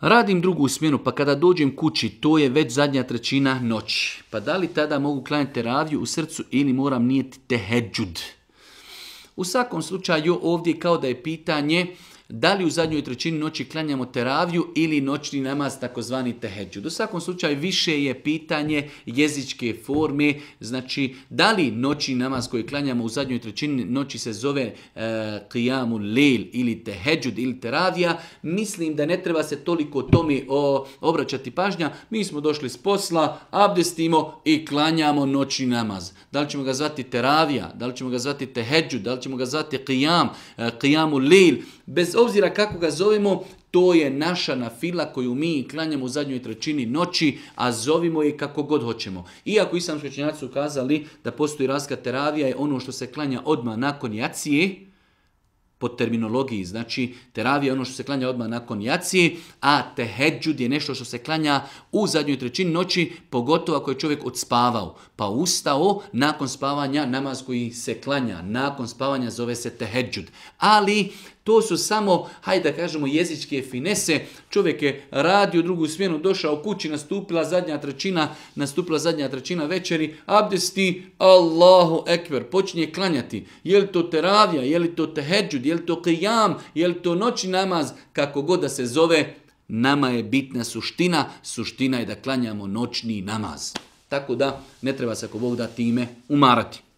Radim drugu smjenu, pa kada dođem kući, to je već zadnja trećina noći. Pa da li tada mogu klanjati teraviju u srcu ili moram nijeti teheđud? U svakom slučaju ovdje kao da je pitanje uh, da li u zadnjoj trećini noći klanjamo teraviju ili noćni namaz, takozvani teheđud. U svakom slučaju više je pitanje jezičke forme, znači da li noćni namaz koji klanjamo u zadnjoj trećini noći se zove e, qiyamu lil ili teheđud ili teravija, mislim da ne treba se toliko tome o, obraćati pažnja, mi smo došli s posla, abdestimo i klanjamo noćni namaz. Da li ćemo ga zvati teravija, da li ćemo ga zvati teheđud, da li ćemo ga zvati qiyam, e, qiyamu lil, bez obzira kako ga zovemo, to je naša nafila koju mi klanjamo u zadnjoj trećini noći, a zovimo je kako god hoćemo. Iako islamski učenjaci ukazali da postoji razga teravija je ono što se klanja odmah nakon jacije, po terminologiji, znači teravija je ono što se klanja odmah nakon jacije, a teheđud je nešto što se klanja u zadnjoj trećini noći, pogotovo ako je čovjek odspavao, pa ustao nakon spavanja namaz koji se klanja, nakon spavanja zove se teheđud. Ali To su samo, hajde da kažemo, jezičke finese. Čovjek je radio drugu smjenu, došao kući, nastupila zadnja trećina, nastupila zadnja trećina večeri, abdesti, Allahu ekver, počinje klanjati. Je li to teravija, je li to teheđud, je li to kijam, je li to noći namaz, kako god da se zove, nama je bitna suština, suština je da klanjamo noćni namaz. Tako da, ne treba se ako Bog da time umarati.